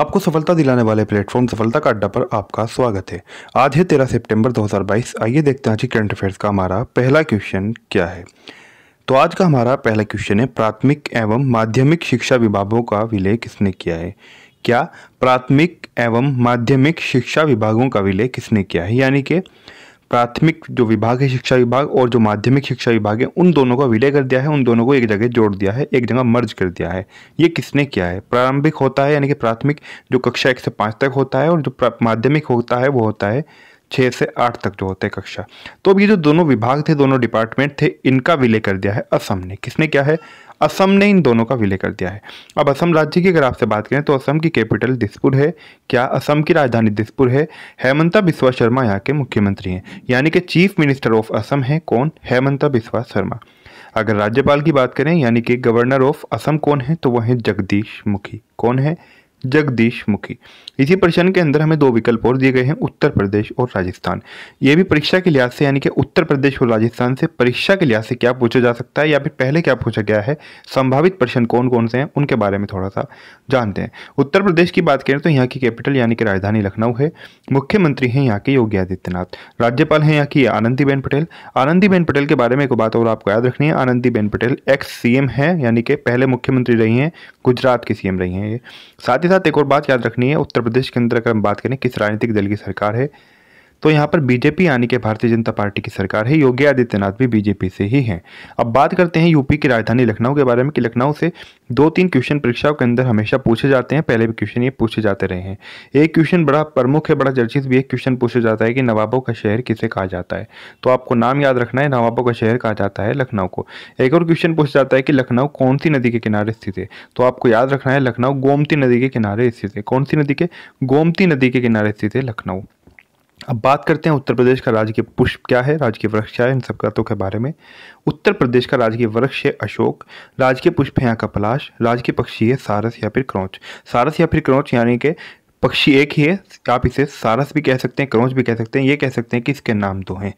आपको सफलता दिलाने वाले प्लेटफॉर्म सफलता का अड्डा पर आपका स्वागत है आज है तेरह सितंबर 2022 आइए देखते हैं आज करंट अफेयर्स का हमारा पहला क्वेश्चन क्या है तो आज का हमारा पहला क्वेश्चन है प्राथमिक एवं माध्यमिक शिक्षा विभागों का विलय किसने किया है क्या प्राथमिक एवं माध्यमिक शिक्षा विभागों का विलय किसने किया है यानी कि प्राथमिक जो विभाग है शिक्षा विभाग और जो माध्यमिक शिक्षा विभाग है उन दोनों का विलय कर दिया है उन दोनों को एक जगह जोड़ दिया है एक जगह मर्ज कर दिया है ये किसने किया है प्रारंभिक होता है यानी कि प्राथमिक जो कक्षा एक से पाँच तक होता है और जो माध्यमिक होता है वो होता है छः से आठ तक जो होता है कक्षा तो अब ये जो दोनों विभाग थे दोनों डिपार्टमेंट थे इनका विलय कर दिया है असम ने किसने क्या है असम ने इन दोनों का विलय कर दिया है अब असम राज्य की अगर आपसे बात करें तो असम की कैपिटल दिसपुर है क्या असम की राजधानी दिसपुर है हेमंता बिस्वा शर्मा यहाँ के मुख्यमंत्री हैं यानी कि चीफ मिनिस्टर ऑफ असम है कौन हेमंता बिस्वा शर्मा अगर राज्यपाल की बात करें यानी कि गवर्नर ऑफ असम कौन है तो वह है जगदीश मुखी कौन है जगदीश मुखी इसी प्रश्न के अंदर हमें दो विकल्प और दिए गए हैं उत्तर प्रदेश और राजस्थान ये भी परीक्षा के लिहाज से यानी कि उत्तर प्रदेश और राजस्थान से परीक्षा के लिहाज से क्या पूछा जा सकता है या फिर पहले क्या पूछा गया है संभावित प्रश्न कौन कौन से हैं उनके बारे में थोड़ा सा जानते हैं उत्तर प्रदेश की बात करें तो यहाँ की कैपिटल यानी कि राजधानी लखनऊ है मुख्यमंत्री हैं यहाँ के योगी आदित्यनाथ राज्यपाल हैं यहाँ की आनंदीबेन पटेल आनंदीबेन पटेल के बारे में एक बात और आपको याद रखनी है आनंदीबेन पटेल एक्स सीएम हैं यानी कि पहले मुख्यमंत्री रही हैं गुजरात के सीएम रही हैं ये साथ ही साथ एक और बात याद रखनी है उत्तर प्रदेश के अंदर अगर हम बात करें किस राजनीतिक दल की सरकार है तो यहाँ पर बीजेपी यानी कि भारतीय जनता पार्टी की सरकार है योगी आदित्यनाथ भी बीजेपी से ही हैं अब बात करते हैं यूपी की राजधानी लखनऊ के बारे में कि लखनऊ से दो तीन क्वेश्चन परीक्षाओं के अंदर हमेशा पूछे जाते हैं पहले भी क्वेश्चन ये पूछे जाते रहे हैं एक क्वेश्चन बड़ा प्रमुख है बड़ा चर्चित भी एक क्वेश्चन पूछा जाता है कि नवाबों का शहर किसे कहा जाता है तो आपको नाम याद रखना है नवाबों का शहर कहा जाता है लखनऊ को एक और क्वेश्चन पूछा जाता है कि लखनऊ कौन सी नदी के किनारे स्थित है तो आपको याद रखना है लखनऊ गोमती नदी के किनारे स्थित है कौन सी नदी के गोमती नदी के किनारे स्थित है लखनऊ अब बात करते हैं उत्तर प्रदेश का राजकीय पुष्प क्या है राजकीय वृक्ष क्या है इन सब कातों के बारे में उत्तर प्रदेश का राजकीय वृक्ष है अशोक राजकीय पुष्प है यहाँ का पलाश राजकीय पक्षी है सारस या फिर क्रौच सारस या फिर क्रौच यानी कि पक्षी एक ही है आप इसे सारस भी कह सकते हैं क्रौच भी कह सकते हैं ये कह सकते हैं कि इसके नाम दो हैं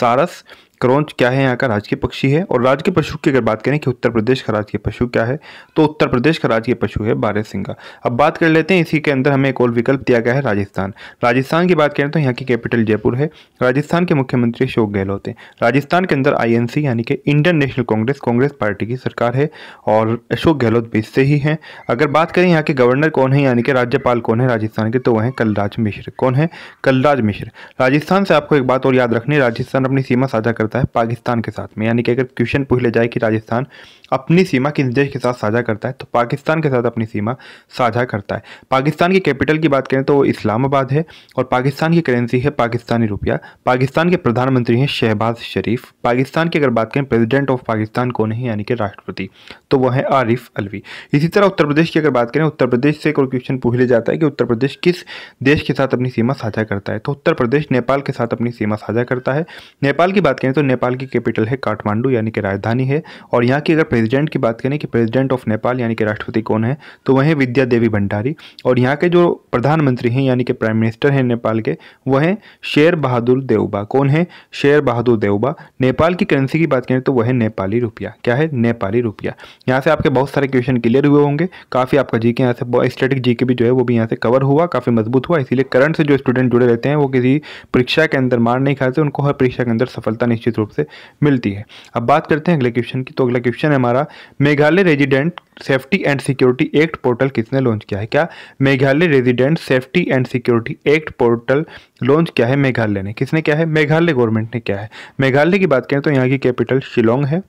सारस क्रौंच क्या है यहाँ का राजकीय पक्षी है और राजकीय पशु की अगर बात करें कि उत्तर प्रदेश का राजकीय पशु क्या है तो उत्तर प्रदेश का राजकीय पशु है बारह सिंगा अब बात कर लेते हैं इसी के अंदर हमें एक और विकल्प दिया गया है राजस्थान राजस्थान की बात करें तो यहाँ की कैपिटल जयपुर है राजस्थान के मुख्यमंत्री अशोक गहलोत हैं राजस्थान के अंदर आई यानी कि Indian National Congress Congress party की सरकार है और अशोक गहलोत भी इससे ही हैं अगर बात करें यहाँ के गवर्नर कौन है यानी कि राज्यपाल कौन है राजस्थान के तो वह हैं कलराज मिश्र कौन है कलराज मिश्र राजस्थान से आपको एक बात और याद रखनी राजस्थान अपनी सीमा साझा करता है पाकिस्तान के साथ में यानी कि अगर क्वेश्चन पूछ ले जाए कि राजस्थान अपनी सीमा किस देश के साथ साझा करता है तो पाकिस्तान के साथ अपनी सीमा साझा करता है पाकिस्तान की कैपिटल की बात करें तो वो इस्लामाबाद है और पाकिस्तान की करेंसी है पाकिस्तानी रुपया पाकिस्तान के प्रधानमंत्री हैं शहबाज शरीफ पाकिस्तान की अगर बात करें प्रेजिडेंट ऑफ पाकिस्तान कौन है यानी कि राष्ट्रपति तो वह है आरिफ अलवी इसी तरह उत्तर प्रदेश की अगर बात करें उत्तर प्रदेश से एक और क्वेश्चन पूछ लिया जाता है कि उत्तर प्रदेश किस देश के साथ अपनी सीमा साझा करता है तो उत्तर प्रदेश नेपाल के साथ अपनी सीमा साझा करता है नेपाल की बात करें तो तो नेपाल की कैपिटल है काठमांडू यानी कि राजधानी है और यहाँ की अगर प्रेसिडेंट की बात करें कि प्रेसिडेंट ऑफ नेपाल यानी कि राष्ट्रपति कौन है तो वह विद्या देवी भंडारी और यहाँ के जो प्रधानमंत्री हैं यानी कि प्राइम मिनिस्टर हैं नेपाल के वह हैं शेर बहादुर देवबा कौन है शेर बहादुर देवबा नेपाल की करेंसी की बात करें तो वह है नेपाली रुपया क्या है नेपाली रुपया यहाँ से आपके बहुत सारे क्वेश्चन क्लियर हुए होंगे काफ़ी आपका जी के यहाँ से स्टेटिक जी भी जो है वो भी यहाँ से कवर हुआ काफ़ी मजबूत हुआ इसीलिए करंट से जो स्टूडेंट जुड़े रहते हैं वो किसी परीक्षा के अंदर मार नहीं खाते उनको हर परीक्षा के अंदर सफलता निश्चित निश्चित रूप से मिलती है अब बात करते हैं अगले क्वेश्चन की तो अगला क्वेश्चन है हमारा Meghalaya resident safety and security act portal किसने लॉन्च किया है क्या Meghalaya resident safety and security act portal launch किया है मेघालय ने किसने क्या है मेघालय गवर्नमेंट ने क्या है मेघालय की बात करें तो यहाँ की कैपिटल शिलोंग है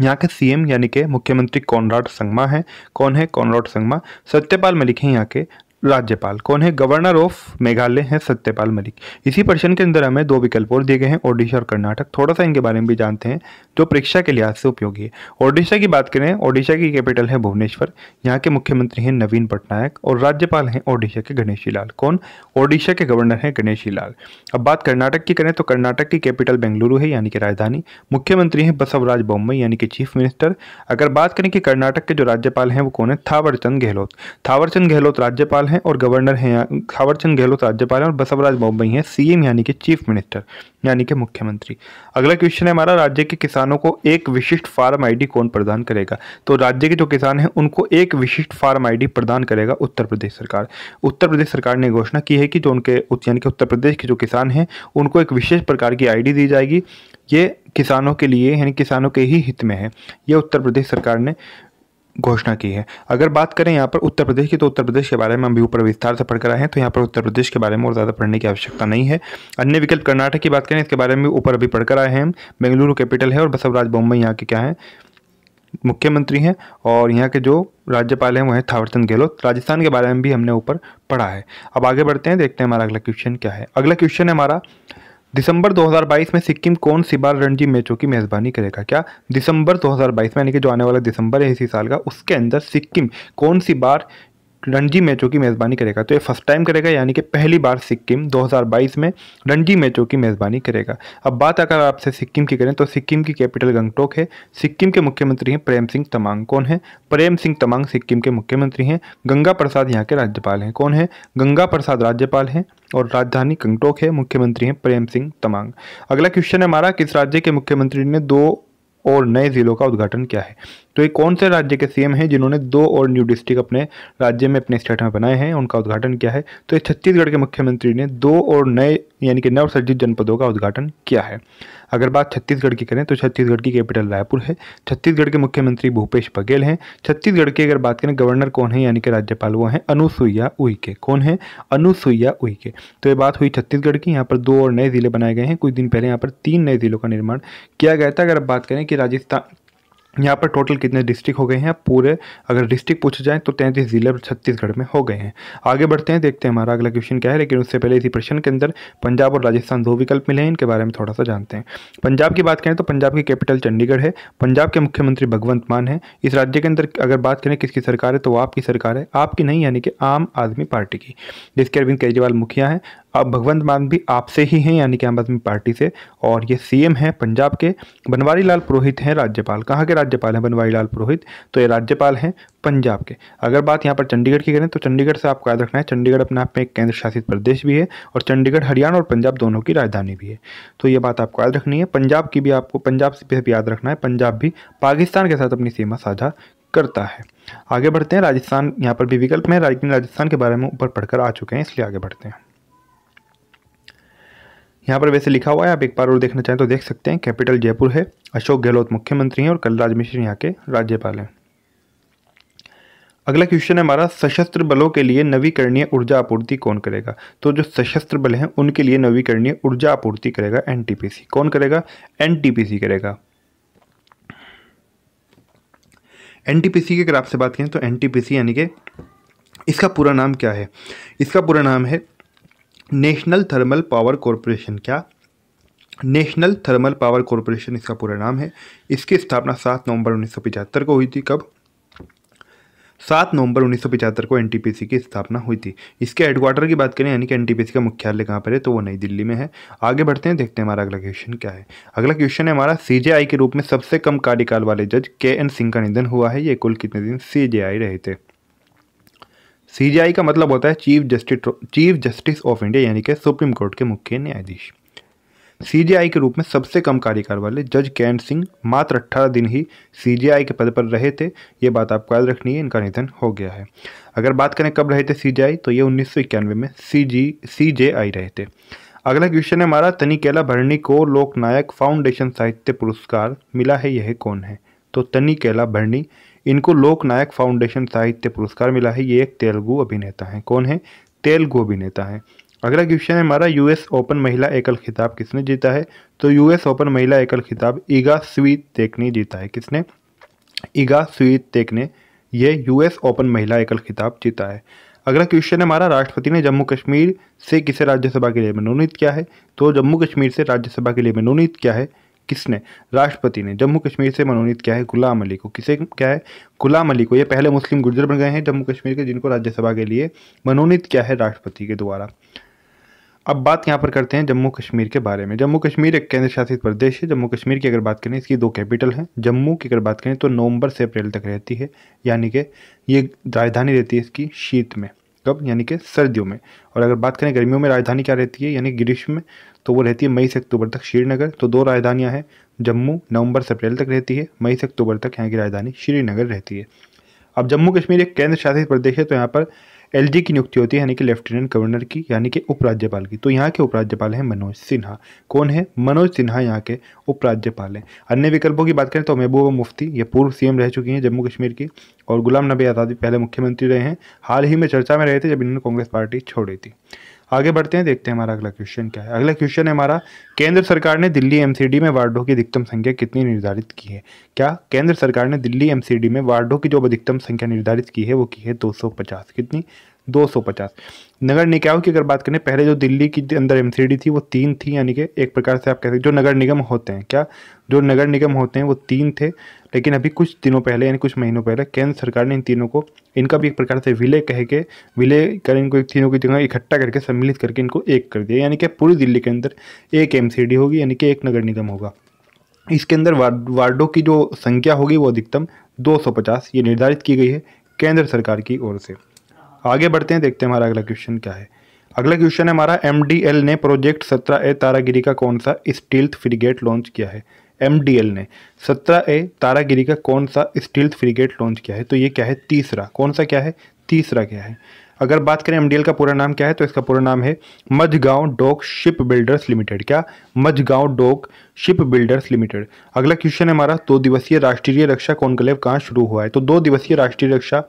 यहाँ के सीएम यानी के मुख्यमंत्री कॉनराड संगमा हैं कौन है कॉनराड संगमा सत्यपाल मलिक हैं यहाँ के राज्यपाल कौन है गवर्नर ऑफ मेघालय है सत्यपाल मलिक इसी प्रश्न के अंदर हमें दो विकल्प और दिए गए हैं ओडिशा और कर्नाटक थोड़ा सा इनके बारे में भी जानते हैं जो परीक्षा के लिहाज से उपयोगी है ओडिशा की बात करें ओडिशा की कैपिटल है भुवनेश्वर यहाँ के मुख्यमंत्री हैं नवीन पटनायक और राज्यपाल हैं ओडिशा के गणेशी लाल कौन ओडिशा के गवर्नर हैं गणेशी लाल अब बात कर्नाटक की करें तो कर्नाटक की कैपिटल बेंगलुरु है यानी कि राजधानी मुख्यमंत्री हैं बसवराज बोम्बई यानी कि चीफ मिनिस्टर अगर बात करें कि कर्नाटक के जो राज्यपाल हैं वो कौन है थावरचंद गहलोत थावरचंद गहलोत राज्यपाल राज्यपाल हैं और गवर्नर हैं थावरचंद गहलोत राज्यपाल हैं और बसवराज बोबई हैं सीएम यानी कि चीफ मिनिस्टर यानी कि मुख्यमंत्री अगला क्वेश्चन है हमारा राज्य के किसानों को एक विशिष्ट फार्म आईडी कौन प्रदान करेगा तो राज्य के जो किसान हैं उनको एक विशिष्ट फार्म आईडी प्रदान करेगा उत्तर प्रदेश सरकार उत्तर प्रदेश सरकार ने घोषणा की है कि जो उनके यानी कि उत्तर प्रदेश के जो किसान हैं उनको एक विशेष प्रकार की आई दी जाएगी ये किसानों के लिए यानी किसानों के ही हित में है यह उत्तर प्रदेश सरकार ने घोषणा की है अगर बात करें यहाँ पर उत्तर प्रदेश की तो उत्तर प्रदेश के बारे में हम भी ऊपर विस्तार से पढ़कर आए हैं तो यहाँ पर उत्तर प्रदेश के बारे में और ज़्यादा पढ़ने की आवश्यकता नहीं है अन्य विकल्प कर्नाटक की बात करें इसके बारे में ऊपर अभी पढ़कर आए हैं बेंगलुरु कैपिटल है और बसवराज बम्बई यहाँ के क्या है मुख्यमंत्री हैं और यहाँ के जो राज्यपाल हैं वो हैं थावरचंद गहलोत राजस्थान के बारे में भी हमने ऊपर पढ़ा है अब आगे बढ़ते हैं देखते हैं हमारा अगला क्वेश्चन क्या है अगला क्वेश्चन है हमारा दिसंबर 2022 में सिक्किम कौन सी बार रणजी मैचों की मेज़बानी करेगा क्या दिसंबर 2022 में यानी कि जो आने वाला दिसंबर है इसी साल का उसके अंदर सिक्किम कौन सी बार रणजी मैचों की मेज़बानी करेगा तो ये फर्स्ट टाइम करेगा यानी कि पहली बार सिक्किम 2022 में रणजी मैचों की मेज़बानी करेगा अब बात अगर आपसे सिक्किम की करें तो सिक्किम की कैपिटल गंगटोक है सिक्किम के मुख्यमंत्री हैं प्रेम सिंह तमांग कौन है प्रेम सिंह तमांग सिक्किम के मुख्यमंत्री हैं गंगा प्रसाद यहाँ के राज्यपाल हैं कौन है गंगा प्रसाद राज्यपाल हैं और राजधानी गंगटोक है मुख्यमंत्री हैं प्रेम सिंह तमांग अगला क्वेश्चन है हमारा किस राज्य के मुख्यमंत्री ने दो और नए ज़िलों का उद्घाटन किया है तो ये कौन से राज्य के सीएम हैं जिन्होंने दो और न्यू डिस्ट्रिक्ट अपने राज्य में अपने स्टेट में बनाए हैं उनका उद्घाटन किया है तो ये छत्तीसगढ़ के मुख्यमंत्री ने दो और नए यानी कि नवसर्जित जनपदों का उद्घाटन किया है अगर बात छत्तीसगढ़ की करें तो छत्तीसगढ़ की कैपिटल रायपुर है छत्तीसगढ़ के मुख्यमंत्री भूपेश बघेल हैं छत्तीसगढ़ की अगर बात करें गवर्नर कौन है यानी कि राज्यपाल वो हैं अनुसुईया उइके कौन है अनुसुईया उइके तो ये बात हुई छत्तीसगढ़ की यहाँ पर दो और नए ज़िले बनाए गए हैं कुछ दिन पहले यहाँ पर तीन नए ज़िलों का निर्माण किया गया था अगर बात करें कि राजस्थान यहाँ पर टोटल कितने डिस्ट्रिक्ट हो गए हैं पूरे अगर डिस्ट्रिक्ट पूछे जाए तो तैंतीस ज़िले छत्तीसगढ़ में हो गए हैं आगे बढ़ते हैं देखते हैं हमारा अगला क्वेश्चन क्या है लेकिन उससे पहले इसी प्रश्न के अंदर पंजाब और राजस्थान दो विकल्प मिले हैं इनके बारे में थोड़ा सा जानते हैं पंजाब की बात करें तो पंजाब की कैपिटल चंडीगढ़ है पंजाब के मुख्यमंत्री भगवंत मान है इस राज्य के अंदर अगर बात करें किसकी सरकार है तो वो आपकी सरकार है आपकी नहीं यानी कि आम आदमी पार्टी की जिसके अरविंद केजरीवाल मुखिया हैं अब भगवंत मान भी आपसे ही हैं यानी कि आम आदमी पार्टी से और ये सीएम हैं पंजाब के बनवारी लाल पुरोहित हैं राज्यपाल कहाँ के राज्यपाल हैं बनवारी लाल पुरोहित तो ये राज्यपाल हैं पंजाब के अगर बात यहाँ पर चंडीगढ़ की करें तो चंडीगढ़ से आपको याद रखना है चंडीगढ़ अपने आप में एक केंद्र शासित प्रदेश भी है और चंडीगढ़ हरियाणा और पंजाब दोनों की राजधानी भी है तो ये बात आपको याद रखनी है पंजाब की भी आपको पंजाब से भी याद रखना है पंजाब भी पाकिस्तान के साथ अपनी सीमा साझा करता है आगे बढ़ते हैं राजस्थान यहाँ पर भी विकल्प है राजस्थान के बारे में ऊपर पढ़कर आ चुके हैं इसलिए आगे बढ़ते हैं यहाँ पर वैसे लिखा हुआ है आप एक बार और देखना चाहें तो देख सकते हैं कैपिटल जयपुर है अशोक गहलोत मुख्यमंत्री हैं और कलराज मिश्र यहाँ के राज्यपाल हैं अगला क्वेश्चन है हमारा सशस्त्र बलों के लिए नवीकरणीय ऊर्जा आपूर्ति कौन करेगा तो जो सशस्त्र बल हैं उनके लिए नवीकरणीय ऊर्जा आपूर्ति करेगा एनटीपीसी कौन करेगा एनटीपीसी करेगा एनटीपीसी के अगर आपसे बात करें तो एनटीपीसी यानी कि इसका पूरा नाम क्या है इसका पूरा नाम है नेशनल थर्मल पावर कॉरपोरेशन क्या नेशनल थर्मल पावर कॉरपोरेशन इसका पूरा नाम है इसकी स्थापना सात नवंबर उन्नीस को हुई थी कब सात नवंबर उन्नीस को एनटीपीसी की स्थापना हुई थी इसके हेडक्वार्टर की बात करें यानी कि एनटीपीसी का मुख्यालय कहाँ पर है तो वो नई दिल्ली में है आगे बढ़ते हैं देखते हैं हमारा अगला क्वेश्चन क्या है अगला क्वेश्चन है हमारा सीजेआई के रूप में सबसे कम कार्यकाल वाले जज के एन सिंह का निधन हुआ है ये कुल कितने दिन सी रहे थे सी का मतलब होता है chief justice chief justice of India यानी कि सुप्रीम कोर्ट के मुख्य न्यायाधीश सी के रूप में सबसे कम कार्यकाल वाले जज कैन सिंह मात्र अट्ठारह दिन ही सी के पद पर रहे थे ये बात आपको याद रखनी है इनका निधन हो गया है अगर बात करें कब रहे थे सी तो ये उन्नीस में सी जी सी जे आई रहे थे अगला क्वेश्चन है हमारा तनिकेला भरणी को लोकनायक फाउंडेशन साहित्य पुरस्कार मिला है यह कौन है तो तनिकेला भरणी इनको लोकनायक फाउंडेशन साहित्य पुरस्कार मिला है ये एक तेलुगु अभिनेता हैं कौन है तेलुगु अभिनेता है अगला क्वेश्चन है हमारा यूएस ओपन महिला एकल खिताब किसने जीता है तो यूएस ओपन महिला एकल खिताब ईगा स्वीत तेक ने जीता है किसने ईगा स्वीत तेक ने यह यूएस ओपन महिला एकल खिताब जीता है अगला क्वेश्चन है हमारा राष्ट्रपति ने जम्मू कश्मीर से किसे राज्यसभा के लिए मनोनीत किया है तो जम्मू कश्मीर से राज्यसभा के लिए मनोनीत किया है किसने राष्ट्रपति ने जम्मू कश्मीर से मनोनीत किया है गुलाम अली को किसे क्या है गुलाम अली को ये पहले मुस्लिम गुर्जर बन गए हैं जम्मू कश्मीर के जिनको राज्यसभा के लिए मनोनीत किया है राष्ट्रपति के द्वारा अब बात यहाँ पर करते हैं जम्मू कश्मीर के बारे में जम्मू कश्मीर एक केंद्र शासित प्रदेश है जम्मू कश्मीर की अगर बात करें इसकी दो कैपिटल हैं जम्मू की अगर बात करें तो नवंबर से अप्रैल तक रहती है यानी कि ये राजधानी रहती है इसकी शीत में कब यानी कि सर्दियों में और अगर बात करें गर्मियों में राजधानी क्या रहती है यानी ग्रीष्म में तो वो रहती है मई से अक्टूबर तक श्रीनगर तो दो राजधानियाँ हैं जम्मू नवंबर से अप्रैल तक रहती है मई से अक्टूबर तक यहाँ की राजधानी श्रीनगर रहती है अब जम्मू कश्मीर एक केंद्र शासित प्रदेश है तो यहाँ पर एल की नियुक्ति होती है यानी कि लेफ्टिनेंट गवर्नर की यानी कि उपराज्यपाल की तो यहाँ के उपराज्यपाल हैं मनोज सिन्हा कौन है मनोज सिन्हा यहाँ के उपराज्यपाल हैं अन्य विकल्पों की बात करें तो महबूबा मुफ्ती ये पूर्व सीएम रह चुकी हैं जम्मू कश्मीर की और गुलाम नबी आज़ाद पहले मुख्यमंत्री रहे हैं हाल ही में चर्चा में रहे थे जब इन्होंने कांग्रेस पार्टी छोड़ी थी आगे बढ़ते हैं देखते हैं हमारा अगला क्वेश्चन क्या है अगला क्वेश्चन है हमारा केंद्र सरकार ने दिल्ली एमसीडी में वार्डों की अधिकतम संख्या कितनी निर्धारित की है क्या केंद्र सरकार ने दिल्ली एमसीडी में वार्डों की जो अधिकतम संख्या निर्धारित की है वो की है 250 कितनी 250 नगर निकायों की अगर बात करें पहले जो दिल्ली की अंदर एम थी वो तीन थी यानी कि एक प्रकार से आप कह सकते जो नगर निगम होते हैं क्या जो नगर निगम होते हैं वो तीन थे लेकिन अभी कुछ दिनों पहले यानी कुछ महीनों पहले केंद्र सरकार ने इन तीनों को इनका भी एक प्रकार से विलय कह के विलय कर इनको एक तीनों की जगह इकट्ठा करके सम्मिलित करके इनको एक कर दिया यानी कि पूरी दिल्ली के अंदर एक एम होगी यानी कि एक नगर निगम होगा इसके अंदर वार्ड वार्डों की जो संख्या होगी वो अधिकतम 250 ये निर्धारित की गई है केंद्र सरकार की ओर से आगे बढ़ते हैं देखते हैं हमारा अगला क्वेश्चन क्या है अगला क्वेश्चन है हमारा एम ने प्रोजेक्ट सत्रह ए तारागिरी का कौन सा स्टील्थ फ्रिगेट लॉन्च किया है एम ने सत्रह ए तारागिरी का कौन सा स्टील्थ फ्रिगेट लॉन्च किया है तो ये क्या है तीसरा कौन सा क्या है तीसरा क्या है अगर बात करें एम का पूरा नाम क्या है तो इसका पूरा नाम है Mazagon Dock Shipbuilders Limited क्या Mazagon Dock Shipbuilders Limited अगला क्वेश्चन है हमारा दो दिवसीय राष्ट्रीय रक्षा कॉन्क्लेव कहाँ शुरू हुआ है तो दो दिवसीय राष्ट्रीय रक्षा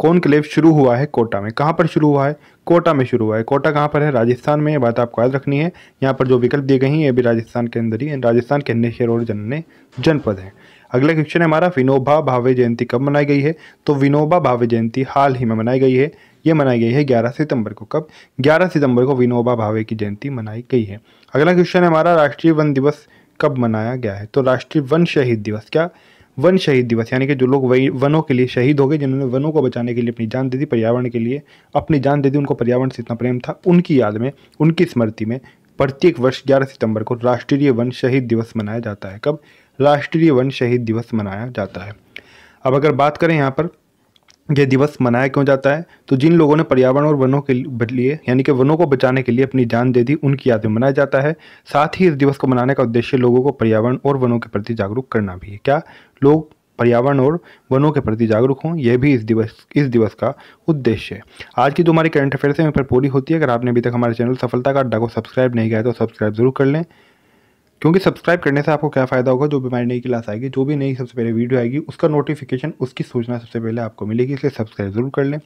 कॉन्क्लेव शुरू हुआ है कोटा में कहाँ पर शुरू हुआ है कोटा में शुरू हुआ है कोटा कहाँ पर है राजस्थान में ये बात आपको याद रखनी है यहाँ पर जो विकल्प दिए गए हैं ये भी राजस्थान के अंदर ही राजस्थान के अन्य शहर और जनने जनपद हैं अगला क्वेश्चन है हमारा विनोबा भावे जयंती कब मनाई गई है तो विनोबा भावे जयंती हाल ही में मनाई गई है ये मनाई गई है 11 सितंबर को कब 11 सितंबर को विनोबा भावे की जयंती मनाई गई है अगला क्वेश्चन है हमारा राष्ट्रीय वन दिवस कब मनाया गया है तो राष्ट्रीय वन शहीद दिवस क्या वन शहीद दिवस यानी कि जो लोग वही वनों के लिए शहीद हो गए जिन्होंने वनों को बचाने के लिए अपनी जान दे दी पर्यावरण के लिए अपनी जान दे दी उनको पर्यावरण से इतना प्रेम था उनकी याद में उनकी स्मृति में प्रत्येक वर्ष 11 सितंबर को राष्ट्रीय वन शहीद दिवस मनाया जाता है कब राष्ट्रीय वन शहीद दिवस मनाया जाता है अब अगर बात करें यहाँ पर यह दिवस मनाया क्यों जाता है तो जिन लोगों ने पर्यावरण और वनों के लिए यानी कि वनों को बचाने के लिए अपनी जान दे दी उनकी याद में मनाया जाता है साथ ही इस दिवस को मनाने का उद्देश्य लोगों को पर्यावरण और वनों के प्रति जागरूक करना भी है क्या लोग पर्यावरण और वनों के प्रति जागरूक हों यह भी इस दिवस इस दिवस का उद्देश्य है आज की जो हमारी करंट अफेयर्स है पर पूरी होती है अगर आपने अभी तक हमारे चैनल सफलता का अड्डा को सब्सक्राइब नहीं किया तो सब्सक्राइब जरूर कर लें क्योंकि सब्सक्राइब करने से आपको क्या फ़ायदा होगा जो बीमारी नई क्लास आएगी जो भी नई सबसे पहले वीडियो आएगी उसका नोटिफिकेशन उसकी सूचना सबसे पहले आपको मिलेगी इसलिए सब्सक्राइब जरूर कर लें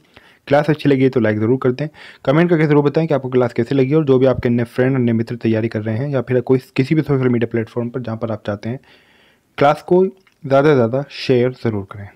क्लास अच्छी लगी है तो लाइक ज़रूर कर दें कमेंट करके ज़रूर बताएं कि आपको क्लास कैसे लगी और जो भी आपके अन्य फ्रेंड अन्य मित्र तैयारी कर रहे हैं या फिर कोई किसी भी सोशल मीडिया प्लेटफॉर्म पर जहाँ पर आप चाहते हैं क्लास को ज़्यादा से ज़्यादा शेयर ज़रूर करें